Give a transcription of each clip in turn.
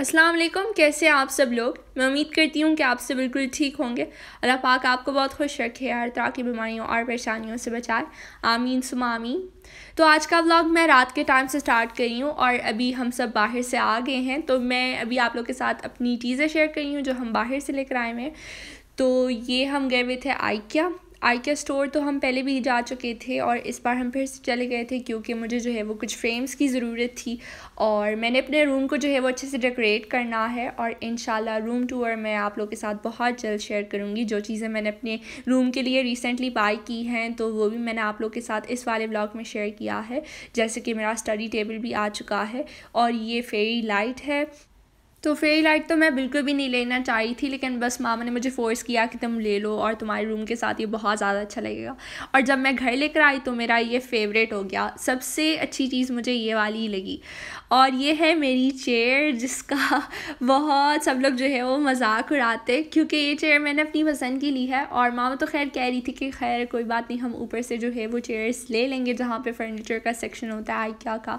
अस्सलाम वालेकुम कैसे हैं आप सब लोग मैं उम्मीद करती हूँ कि आप सब बिल्कुल ठीक होंगे अल्लाह पाक आपको बहुत खुश रखे हर तरह की बीमारियों और परेशानियों से बचाए आमीन सुम आमीन तो आज का व्लॉग मैं रात के टाइम से स्टार्ट करी हूँ और अभी हम सब बाहर से आ गए हैं तो मैं अभी आप लोग के साथ अपनी चीज़ें शेयर करी हूँ जो हम बाहर से लेकर आए हुए हैं तो ये हम गए हुए थे आइकिया आई के स्टोर तो हम पहले भी जा चुके थे और इस बार हम फिर से चले गए थे क्योंकि मुझे जो है वो कुछ फ्रेम्स की ज़रूरत थी और मैंने अपने रूम को जो है वो अच्छे से डेकोरेट करना है और इन रूम टूर मैं आप लोग के साथ बहुत जल्द शेयर करूँगी जो चीज़ें मैंने अपने रूम के लिए रिसेंटली बाई की हैं तो वो भी मैंने आप लोग के साथ इस वाले ब्लॉग में शेयर किया है जैसे कि मेरा स्टडी टेबल भी आ चुका है और ये फेरी लाइट है तो फेरी लाइट तो मैं बिल्कुल भी नहीं लेना चाह रही थी लेकिन बस मामा ने मुझे फ़ोर्स किया कि तुम ले लो और तुम्हारे रूम के साथ ये बहुत ज़्यादा अच्छा लगेगा और जब मैं घर लेकर आई तो मेरा ये फेवरेट हो गया सबसे अच्छी चीज़ मुझे ये वाली लगी और ये है मेरी चेयर जिसका बहुत सब लोग जो है वो मजाक उड़ाते क्योंकि ये चेयर मैंने अपनी पसंद की ली है और मामा तो खैर कह रही थी कि खैर कोई बात नहीं हम ऊपर से जो है वो चेयर्स ले लेंगे जहाँ पर फर्नीचर का सेक्शन होता है आई क्या का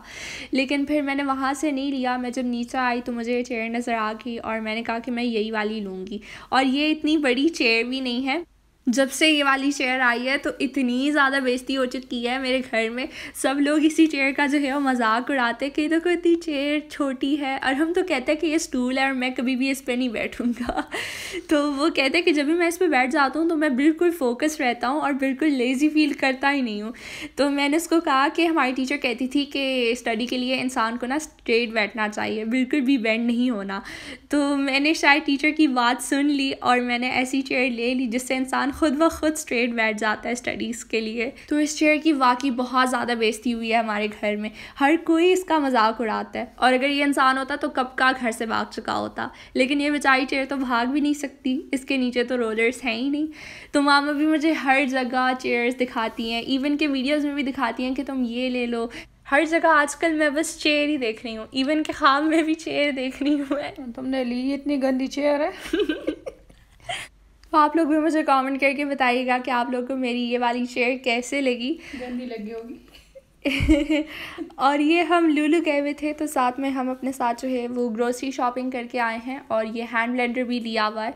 लेकिन फिर मैंने वहाँ से नहीं लिया मैं जब नीचे आई तो मुझे ये चेयर नज़र आ गई और मैंने कहा कि मैं यही वाली लूँगी और ये इतनी बड़ी चेयर भी नहीं है जब से ये वाली चेयर आई है तो इतनी ज़्यादा बेजती हो चुकी है मेरे घर में सब लोग इसी चेयर का जो है वो मजाक उड़ाते हैं कि देखो इतनी चेयर छोटी है और हम तो कहते हैं कि ये स्टूल है और मैं कभी भी इस पर नहीं बैठूँगा तो वो कहते हैं कि जब भी मैं इस पर बैठ जाता हूँ तो मैं बिल्कुल फोकस रहता हूँ और बिल्कुल लेज़ी फील करता ही नहीं हूँ तो मैंने उसको कहा कि हमारी टीचर कहती थी कि स्टडी के लिए इंसान को ना स्ट्रेट बैठना चाहिए बिल्कुल भी बैंड नहीं होना तो मैंने शायद टीचर की बात सुन ली और मैंने ऐसी चेयर ले ली जिससे इंसान खुद ब खुद स्ट्रेट बैठ जाता है स्टडीज़ के लिए तो इस चेयर की वाकई बहुत ज़्यादा बेजती हुई है हमारे घर में हर कोई इसका मजाक उड़ाता है और अगर ये इंसान होता तो कब का घर से भाग चुका होता लेकिन ये बेचारी चेयर तो भाग भी नहीं सकती इसके नीचे तो रोलर्स हैं ही नहीं तो मामा भी मुझे हर जगह चेयर्स दिखाती हैं इवन के वीडियोज़ में भी दिखाती हैं कि तुम ये ले लो हर जगह आजकल मैं बस चेयर ही देख रही हूँ इवन के खाम में भी चेयर देख रही हूँ मैं तुमने ली इतनी गंदी चेयर है तो आप लोग भी मुझे कमेंट करके बताइएगा कि आप लोग को मेरी ये वाली शेयर कैसे लगी गंदी लगी होगी और ये हम लूलू गए हुए थे तो साथ में हम अपने साथ जो है वो ग्रोसरी शॉपिंग करके आए हैं और ये हैंड ब्लेंडर भी लिया हुआ है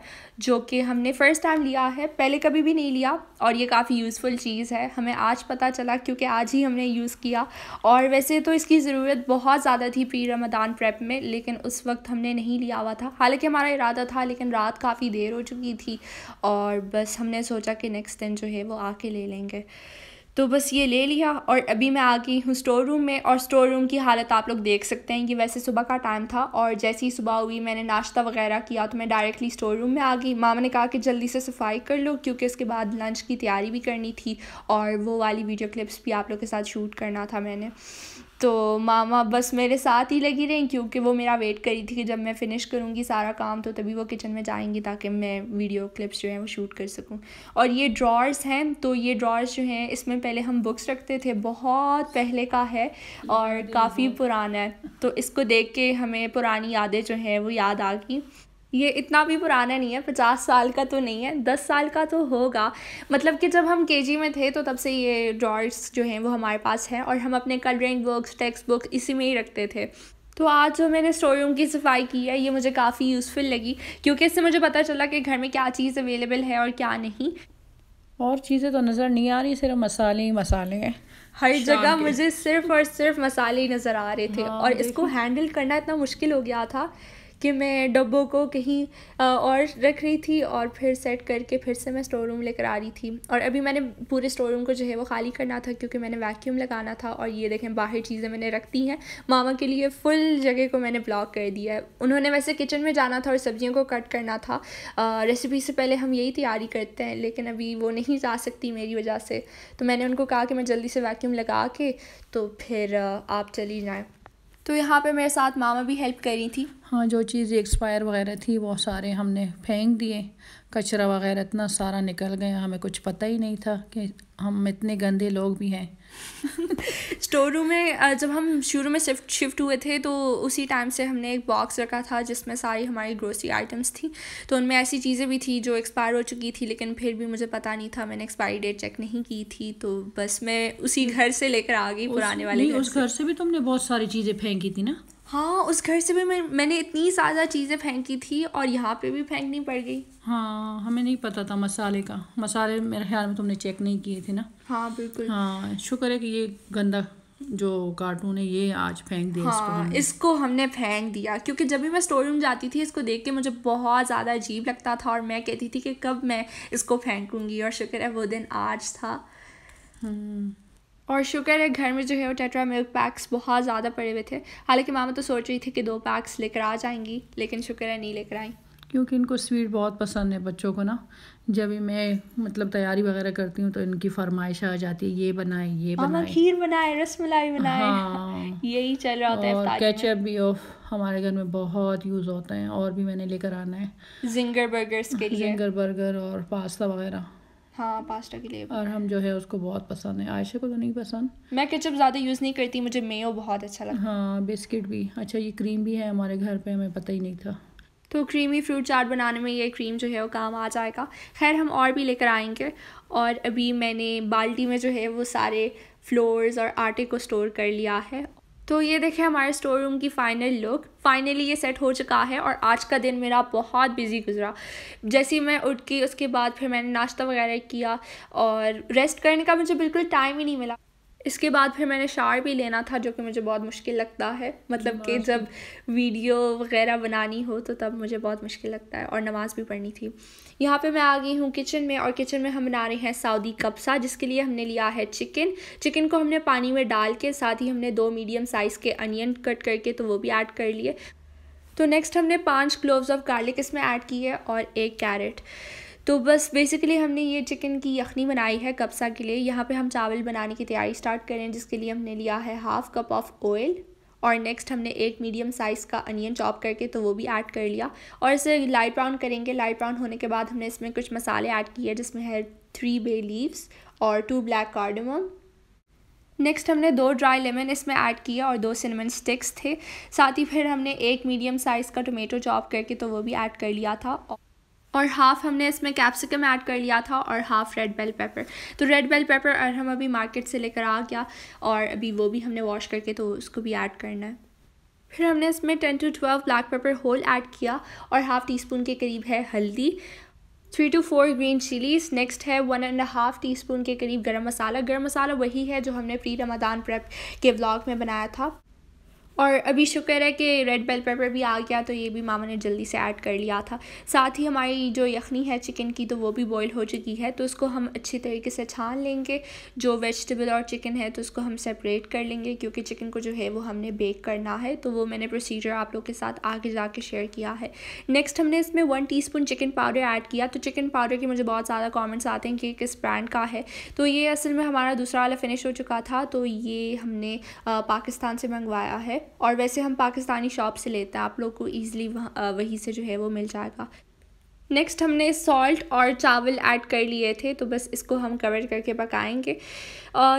जो कि हमने फ़र्स्ट टाइम लिया है पहले कभी भी नहीं लिया और ये काफ़ी यूज़फुल चीज़ है हमें आज पता चला क्योंकि आज ही हमने यूज़ किया और वैसे तो इसकी ज़रूरत बहुत ज़्यादा थी प्री रमदान प्रेप में लेकिन उस वक्त हमने नहीं लिया हुआ था हालाँकि हमारा इरादा था लेकिन रात काफ़ी देर हो चुकी थी और बस हमने सोचा कि नेक्स्ट दिन जो है वो आके ले लेंगे तो बस ये ले लिया और अभी मैं आ गई हूँ स्टोर रूम में और स्टोर रूम की हालत आप लोग देख सकते हैं कि वैसे सुबह का टाइम था और जैसे ही सुबह हुई मैंने नाश्ता वगैरह किया तो मैं डायरेक्टली स्टोर रूम में आ गई मामा ने कहा कि जल्दी से सफाई कर लो क्योंकि उसके बाद लंच की तैयारी भी करनी थी और वो वाली वीडियो क्लिप्स भी आप लोग के साथ शूट करना था मैंने तो मामा बस मेरे साथ ही लगी रहीं क्योंकि वो मेरा वेट करी थी कि जब मैं फ़िनिश करूँगी सारा काम तो तभी वो किचन में जाएंगी ताकि मैं वीडियो क्लिप्स जो हैं वो शूट कर सकूँ और ये ड्रॉर्स हैं तो ये ड्रॉर्स जो हैं इसमें पहले हम बुक्स रखते थे बहुत पहले का है और काफ़ी पुराना है तो इसको देख के हमें पुरानी यादें जो हैं वो याद आ गई ये इतना भी पुराना नहीं है पचास साल का तो नहीं है दस साल का तो होगा मतलब कि जब हम के में थे तो तब से ये ड्रॉर्स जो हैं वो हमारे पास हैं और हम अपने कलरिंग बुक्स टेक्स्ट बुक इसी में ही रखते थे तो आज जो मैंने स्टोर रूम की सफाई की है ये मुझे काफ़ी यूज़फुल लगी क्योंकि इससे मुझे पता चला कि घर में क्या चीज़ अवेलेबल है और क्या नहीं और चीज़ें तो नज़र नहीं आ रही सिर्फ मसाले ही मसाले हैं हर जगह मुझे सिर्फ और सिर्फ मसाले ही नज़र आ रहे थे हाँ, और इसको हैंडल करना इतना मुश्किल हो गया था कि मैं डब्बों को कहीं और रख रही थी और फिर सेट करके फिर से मैं स्टोर रूम लेकर आ रही थी और अभी मैंने पूरे स्टोर रूम को जो है वो खाली करना था क्योंकि मैंने वैक्यूम लगाना था और ये देखें बाहर चीज़ें मैंने रख दी हैं मामा के लिए फुल जगह को मैंने ब्लॉक कर दिया है उन्होंने वैसे किचन में जाना था और सब्जियों को कट करना था रेसिपी से पहले हम यही तैयारी करते हैं लेकिन अभी वो नहीं जा सकती मेरी वजह से तो मैंने उनको कहा कि मैं जल्दी से वैक्यूम लगा के तो फिर आप चली जाएँ तो यहाँ पे मेरे साथ मामा भी हेल्प करी थी हाँ जो चीज़ एक्सपायर वगैरह थी वो सारे हमने फेंक दिए कचरा वगैरह इतना सारा निकल गया हमें कुछ पता ही नहीं था कि हम इतने गंदे लोग भी हैं स्टोर रूम में जब हम शुरू में शिफ्ट शिफ्ट हुए थे तो उसी टाइम से हमने एक बॉक्स रखा था जिसमें सारी हमारी ग्रोसरी आइटम्स थी तो उनमें ऐसी चीज़ें भी थी जो एक्सपायर हो चुकी थी लेकिन फिर भी मुझे पता नहीं था मैंने एक्सपायरी डेट चेक नहीं की थी तो बस मैं उसी घर से लेकर आ गई पुराने वाले उस घर से भी तुमने बहुत सारी चीज़ें फेंकी थी ना हाँ उस घर से भी मैं मैंने इतनी ज़्यादा चीज़ें फेंकी थी और यहाँ पे भी फेंकनी पड़ गई हाँ हमें नहीं पता था मसाले का मसाले मेरे ख्याल में तुमने चेक नहीं किए थे ना हाँ बिल्कुल हाँ शुक्र है कि ये गंदा जो कार्टून है ये आज फेंक दिया हाँ, इसको हमने इसको हमने फेंक दिया क्योंकि जब भी मैं स्टोर रूम जाती थी इसको देख के मुझे बहुत ज़्यादा अजीब लगता था और मैं कहती थी कि कब मैं इसको फेंकूंगी और शुक्र है वो दिन आज था हम्म। और शुक्र है घर में जो है वो टेट्रा मिल्क पैक्स बहुत ज़्यादा पड़े हुए थे हालांकि मामा तो सोच रही थी कि दो पैक्स लेकर आ जाएंगी लेकिन शुक्र है नहीं लेकर आई क्योंकि इनको स्वीट बहुत पसंद है बच्चों को ना जब भी मैं मतलब तैयारी वगैरह करती हूँ तो इनकी फरमाइश आ जाती है ये बनाए ये बनाए खीर बनाए रस मलाई बनाए हाँ। यही चल रहा होता है केचप भी ऑफ हमारे घर में बहुत यूज़ होता है और भी मैंने लेकर आना है जिंगर बर्गर्स के लिए जिंगर बर्गर और पास्ता वगैरह हाँ पास्ता के लिए और हम जो है उसको बहुत पसंद है आयशा को तो नहीं पसंद मैं केचप ज़्यादा यूज़ नहीं करती मुझे मेयो बहुत अच्छा लगता हाँ बिस्किट भी अच्छा ये क्रीम भी है हमारे घर पे हमें पता ही नहीं था तो क्रीमी फ्रूट चाट बनाने में ये क्रीम जो है वो काम आ जाएगा खैर हम और भी लेकर आएंगे और अभी मैंने बाल्टी में जो है वो सारे फ्लोर्स और आटे को स्टोर कर लिया है तो ये देखें हमारे स्टोर रूम की फाइनल लुक फाइनली ये सेट हो चुका है और आज का दिन मेरा बहुत बिजी गुजरा जैसे ही मैं उठ के उसके बाद फिर मैंने नाश्ता वगैरह किया और रेस्ट करने का मुझे बिल्कुल टाइम ही नहीं मिला इसके बाद फिर मैंने शार भी लेना था जो कि मुझे बहुत मुश्किल लगता है मतलब कि जब वीडियो वगैरह बनानी हो तो तब मुझे बहुत मुश्किल लगता है और नमाज़ भी पढ़नी थी यहाँ पे मैं आ गई हूँ किचन में और किचन में हम बना रहे हैं सऊदी कप्सा जिसके लिए हमने लिया है चिकन चिकन को हमने पानी में डाल के साथ ही हमने दो मीडियम साइज़ के अनियन कट करके तो वो भी ऐड कर लिए तो नेक्स्ट हमने पाँच क्लोव्स ऑफ गार्लिक इसमें ऐड किए और एक कैरेट तो बस बेसिकली हमने ये चिकन की यखनी बनाई है कब्सा के लिए यहाँ पे हम चावल बनाने की तैयारी स्टार्ट करें जिसके लिए हमने लिया है हाफ़ कप ऑफ ऑयल और नेक्स्ट हमने एक मीडियम साइज़ का अनियन चॉप करके तो वो भी ऐड कर लिया और इसे लाइट ब्राउन करेंगे लाइट ब्राउन होने के बाद हमने इसमें कुछ मसाले ऐड किए जिसमें है थ्री बे लीव्स और टू ब्लैक कार्डमम नेक्स्ट हमने दो ड्राई लेमन इसमें ऐड किया और दो सिनेमन स्टिक्स थे साथ ही फिर हमने एक मीडियम साइज़ का टोमेटो चॉप करके तो वो भी ऐड कर लिया था और हाफ़ हमने इसमें कैप्सिकम ऐड कर लिया था और हाफ़ रेड बेल पेपर तो रेड बेल पेपर और हम अभी मार्केट से लेकर आ गया और अभी वो भी हमने वॉश करके तो उसको भी ऐड करना है फिर हमने इसमें ten to twelve black pepper whole add किया और हाफ़ टी स्पून के करीब है हल्दी three to four green chillies next है one and half teaspoon के करीब गरम मसाला गरम मसाला वही है जो हमने प्री रमदान प्रेप के ब्लॉग में बनाया था और अभी शुक्र है कि रेड बेल पेपर भी आ गया तो ये भी मामा ने जल्दी से ऐड कर लिया था साथ ही हमारी जो यखनी है चिकन की तो वो भी बॉईल हो चुकी है तो उसको हम अच्छी तरीके से छान लेंगे जो वेजिटेबल और चिकन है तो उसको हम सेपरेट कर लेंगे क्योंकि चिकन को जो है वो हमने बेक करना है तो वो मैंने प्रोसीजर आप लोग के साथ आगे जाके शेयर किया है नेक्स्ट हमने इसमें one T chicken powder add किया तो चिकन पाउडर के मुझे बहुत ज़्यादा कॉमेंट्स आते हैं कि किस ब्रांड का है तो ये असल में हमारा दूसरा वाला फिनिश हो चुका था तो ये हमने पाकिस्तान से मंगवाया है और वैसे हम पाकिस्तानी शॉप से लेते हैं आप लोग को ईज़िली वहीं से जो है वो मिल जाएगा नेक्स्ट हमने सॉल्ट और चावल ऐड कर लिए थे तो बस इसको हम कवर करके पकाएंगे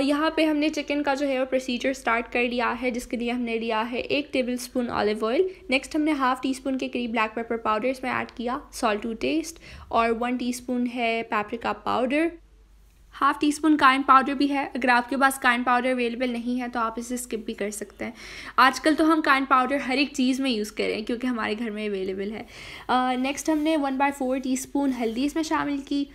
यहाँ पे हमने चिकन का जो है वो प्रोसीजर स्टार्ट कर लिया है जिसके लिए हमने लिया है एक tablespoon olive oil next हमने हाफ़ टी स्पून के करीब ब्लैक पेपर पाउडर इसमें ऐड किया सॉल्ट टू टेस्ट और वन टीस्पून है paprika powder half teaspoon cayenne powder भी है अगर आपके पास काइन पाउडर अवेलेबल नहीं है तो आप इसे स्किप भी कर सकते हैं आजकल तो हम काइन पाउडर हर एक चीज़ में यूज़ करें क्योंकि हमारे घर में अवेलेबल है नेक्स्ट uh, हमने one by four teaspoon हल्दी इसमें शामिल की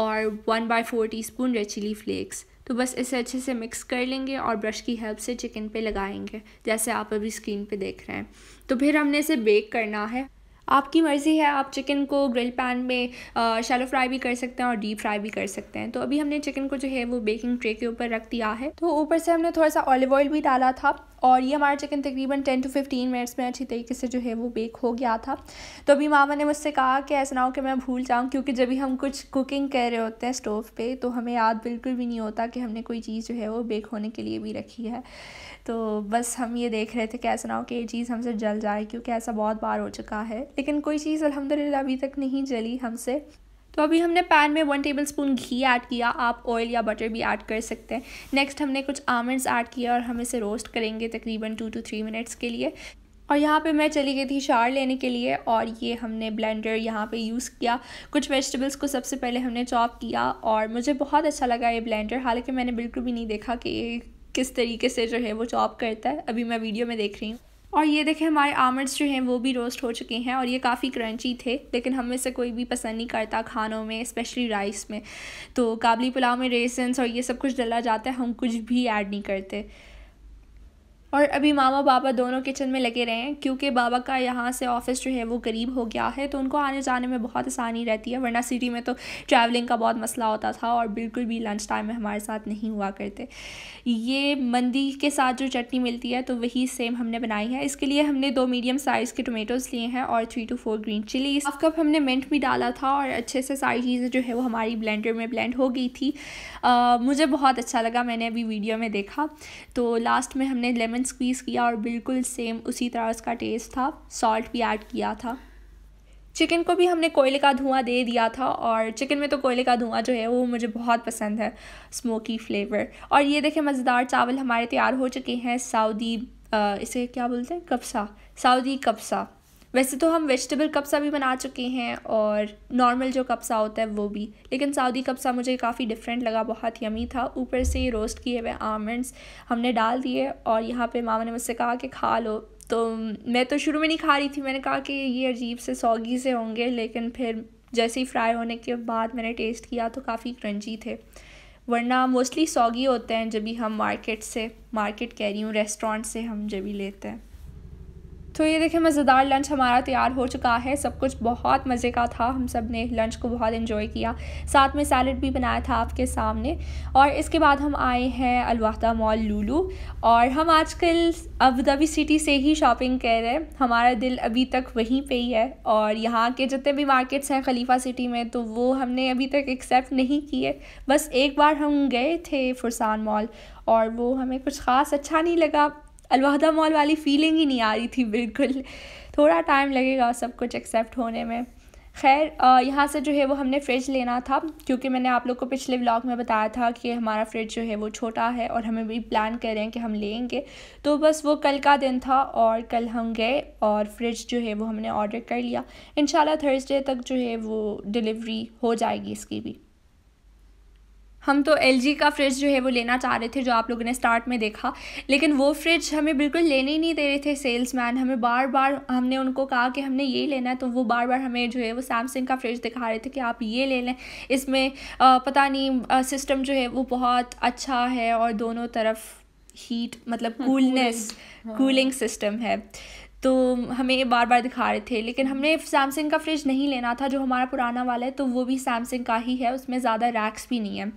और one by four teaspoon red chilli flakes तो बस इसे अच्छे से मिक्स कर लेंगे और ब्रश की हेल्प से चिकन पे लगाएंगे जैसे आप अभी स्क्रीन पे देख रहे हैं तो फिर हमने इसे बेक करना है आपकी मर्ज़ी है आप चिकन को ग्रिल पैन में शैलो फ्राई भी कर सकते हैं और डीप फ्राई भी कर सकते हैं तो अभी हमने चिकन को जो है वो बेकिंग ट्रे के ऊपर रख दिया है तो ऊपर से हमने थोड़ा सा ऑलिव ऑयल भी डाला था और ये हमारा चिकन तकरीबन टेन टू फिफ्टीन मिनट्स में अच्छी तरीके से जो है वो बेक हो गया था तो अभी मामा ने मुझसे कहा कि ऐसा ना हो कि मैं भूल जाऊँ क्योंकि जब भी हम कुछ कुकिंग कर रहे होते हैं स्टोव पे तो हमें याद बिल्कुल भी नहीं होता कि हमने कोई चीज़ जो है वो बेक होने के लिए भी रखी है तो बस हम ये देख रहे थे कि ऐसा ना हो कि ये चीज़ हमसे जल जाए क्योंकि ऐसा बहुत बार हो चुका है लेकिन कोई चीज़ अलहमदिल्ला अभी तक नहीं जली हमसे तो अभी हमने पैन में वन टेबल स्पून घी ऐड किया आप ऑयल या बटर भी ऐड कर सकते हैं नेक्स्ट हमने कुछ आमंड्स ऐड किया और हम इसे रोस्ट करेंगे तकरीबन टू टू थ्री मिनट्स के लिए और यहाँ पे मैं चली गई थी शार लेने के लिए और ये हमने ब्लेंडर यहाँ पे यूज़ किया कुछ वेजिटेबल्स को सबसे पहले हमने चॉप किया और मुझे बहुत अच्छा लगा ये ब्लेंडर हालांकि मैंने बिल्कुल भी नहीं देखा कि ये किस तरीके से जो है वो चॉप करता है अभी मैं वीडियो में देख रही हूँ और ये देखें हमारे आमंड्स जो हैं वो भी रोस्ट हो चुके हैं और ये काफ़ी क्रंची थे लेकिन हम में से कोई भी पसंद नहीं करता खानों में स्पेशली राइस में तो काबली पुलाव में रेसन्स और ये सब कुछ डला जाता है हम कुछ भी ऐड नहीं करते और अभी मामा बाबा दोनों किचन में लगे रहे हैं क्योंकि बाबा का यहाँ से ऑफिस जो है वो करीब हो गया है तो उनको आने जाने में बहुत आसानी रहती है वरना सिटी में तो ट्रैवलिंग का बहुत मसला होता था और बिल्कुल भी लंच टाइम में हमारे साथ नहीं हुआ करते ये मंदी के साथ जो चटनी मिलती है तो वही सेम हमने बनाई है इसके लिए हमने दो मीडियम साइज़ के टोमेटोज़ लिए हैं और three to four green chilli half cup हमने मिंट भी डाला था और अच्छे से सारी चीज़ें जो है वो हमारी ब्लेंडर में ब्लेंड हो गई थी मुझे बहुत अच्छा लगा मैंने अभी वीडियो में देखा तो लास्ट में हमने लेमन लेमन स्क्वीज़ किया और बिल्कुल सेम उसी तरह उसका टेस्ट था सॉल्ट भी ऐड किया था चिकन को भी हमने कोयले का धुआं दे दिया था और चिकन में तो कोयले का धुआं जो है वो मुझे बहुत पसंद है स्मोकी फ्लेवर और ये देखें मज़ेदार चावल हमारे तैयार हो चुके हैं सऊदी इसे क्या बोलते हैं कब्सा सऊदी कब्सा वैसे तो हम वेजिटेबल कप्सा भी बना चुके हैं और नॉर्मल जो कप्सा होता है वो भी लेकिन सऊदी कप्सा मुझे काफ़ी डिफरेंट लगा बहुत यमी था ऊपर से रोस्ट किए हुए आमंड्स हमने डाल दिए और यहाँ पे मामा ने मुझसे कहा कि खा लो तो मैं तो शुरू में नहीं खा रही थी मैंने कहा कि ये अजीब से सौगी से होंगे लेकिन फिर जैसे ही फ्राई होने के बाद मैंने टेस्ट किया तो काफ़ी क्रंची थे वरना मोस्टली सौगी होते हैं जब भी हम मार्केट से मार्केट कह रही हूँ रेस्टोरेंट से हम जब भी लेते हैं तो ये देखिए मज़ेदार लंच हमारा तैयार हो चुका है सब कुछ बहुत मज़े का था हम सब ने लंच को बहुत इन्जॉय किया साथ में सैलड भी बनाया था आपके सामने और इसके बाद हम आए हैं अलवाहदा मॉल लूलू और हम आजकल अबूदाबी सिटी से ही शॉपिंग कर रहे हैं हमारा दिल अभी तक वहीं पे ही है और यहाँ के जितने भी मार्केट्स हैं खलीफा सिटी में तो वो हमने अभी तक एक्सेप्ट नहीं किए बस एक बार हम गए थे फुरसान मॉल और वो हमें कुछ ख़ास अच्छा नहीं लगा अलहदा मॉल वाली फीलिंग ही नहीं आ रही थी बिल्कुल थोड़ा टाइम लगेगा सब कुछ एक्सेप्ट होने में खैर यहाँ से जो है वो हमने फ्रिज लेना था क्योंकि मैंने आप लोग को पिछले व्लॉग में बताया था कि हमारा फ्रिज जो है वो छोटा है और हमें भी प्लान कर रहे हैं कि हम लेंगे तो बस वो कल का दिन था और कल हम गए और फ्रिज जो है वो हमने ऑर्डर कर लिया इन थर्सडे तक जो है वो डिलीवरी हो जाएगी इसकी भी हम तो एल का फ्रिज जो है वो लेना चाह रहे थे जो आप लोगों ने स्टार्ट में देखा लेकिन वो फ्रिज हमें बिल्कुल लेने ही नहीं दे रहे थे सेल्समैन हमें बार बार हमने उनको कहा कि हमने ये लेना है तो वो बार बार हमें जो है वो सैमसंग का फ्रिज दिखा रहे थे कि आप ये ले लें इसमें पता नहीं सिस्टम जो है वो बहुत अच्छा है और दोनों तरफ हीट मतलब कूलनेस कूलिंग सिस्टम है तो हमें बार बार दिखा रहे थे लेकिन हमने सैमसंग का फ्रिज नहीं लेना था जो हमारा पुराना वाला है तो वो भी सैमसंग का ही है उसमें ज़्यादा रैक्स भी नहीं है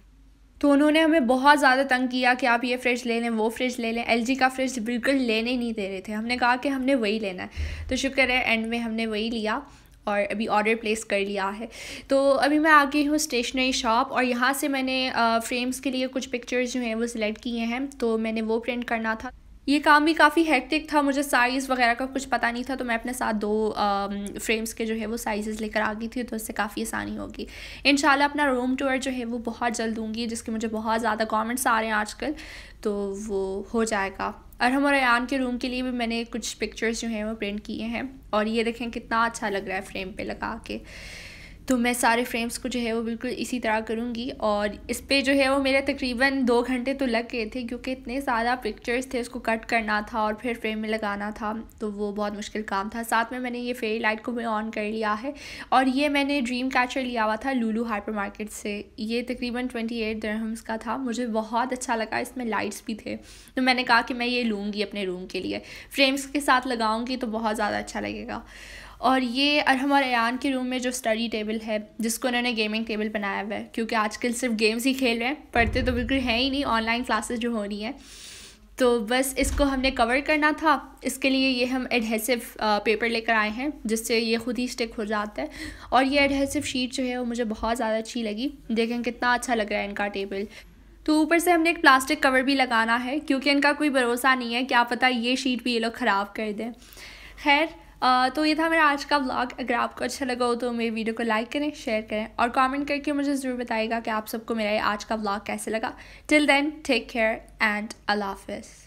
तो उन्होंने हमें बहुत ज़्यादा तंग किया कि आप ये फ्रिज ले लें वो फ्रिज ले लें एल का फ्रिज बिल्कुल लेने नहीं दे रहे थे हमने कहा कि हमने वही लेना है तो शुक्र है एंड में हमने वही लिया और अभी ऑर्डर प्लेस कर लिया है तो अभी मैं आ गई हूँ स्टेशनरी शॉप और यहाँ से मैंने फ्रेम्स के लिए कुछ पिक्चर्स जो हैं वो सिलेक्ट किए हैं तो मैंने वो प्रिंट करना था ये काम भी काफ़ी हेक्टिक था मुझे साइज़ वगैरह का कुछ पता नहीं था तो मैं अपने साथ दो आ, um, फ्रेम्स के जो है वो साइज़ लेकर आ गई थी तो उससे काफ़ी आसानी होगी इन अपना रूम टूर जो है वो बहुत जल्द दूँगी जिसके मुझे बहुत ज़्यादा कमेंट्स आ रहे हैं आजकल तो वो हो जाएगा और हमारे अयान के रूम के लिए भी मैंने कुछ पिक्चर्स जो हैं वो प्रिंट किए हैं और ये देखें कितना अच्छा लग रहा है फ्रेम पर लगा के तो मैं सारे फ्रेम्स को जो है वो बिल्कुल इसी तरह करूँगी और इस पर जो है वो मेरे तकरीबन दो घंटे तो लग गए थे क्योंकि इतने ज़्यादा पिक्चर्स थे उसको कट करना था और फिर फ्रेम में लगाना था तो वो बहुत मुश्किल काम था साथ में मैंने ये फेरी लाइट को भी ऑन कर लिया है और ये मैंने ड्रीम कैचर लिया हुआ था लूलू हाइपर मार्केट से ये तकरीबन ट्वेंटी एट दरहम्स का था मुझे बहुत अच्छा लगा इसमें लाइट्स भी थे तो मैंने कहा कि मैं ये लूँगी अपने रूम के लिए फ्रेम्स के साथ लगाऊँगी तो बहुत ज़्यादा अच्छा लगेगा और ये अरहम और अयान के रूम में जो स्टडी टेबल है जिसको उन्होंने गेमिंग टेबल बनाया हुआ है क्योंकि आजकल सिर्फ गेम्स ही खेल रहे हैं पढ़ते तो बिल्कुल हैं ही नहीं ऑनलाइन क्लासेस जो हो रही हैं तो बस इसको हमने कवर करना था इसके लिए ये हम एडहेसिव पेपर लेकर आए हैं जिससे ये ख़ुद ही स्टिक हो जाता है और ये एडहेसिव शीट जो है वो मुझे बहुत ज़्यादा अच्छी लगी देखें कितना अच्छा लग रहा है इनका टेबल तो ऊपर से हमने एक प्लास्टिक कवर भी लगाना है क्योंकि इनका कोई भरोसा नहीं है क्या पता ये शीट भी ये लोग ख़राब कर दें खैर तो ये था मेरा आज का ब्लॉग अगर आपको अच्छा लगा हो तो मेरी वीडियो को लाइक करें शेयर करें और कमेंट करके मुझे ज़रूर बताएगा कि आप सबको मेरा ये आज का व्लॉग कैसे लगा till then take care and अल्लाह हाफिज़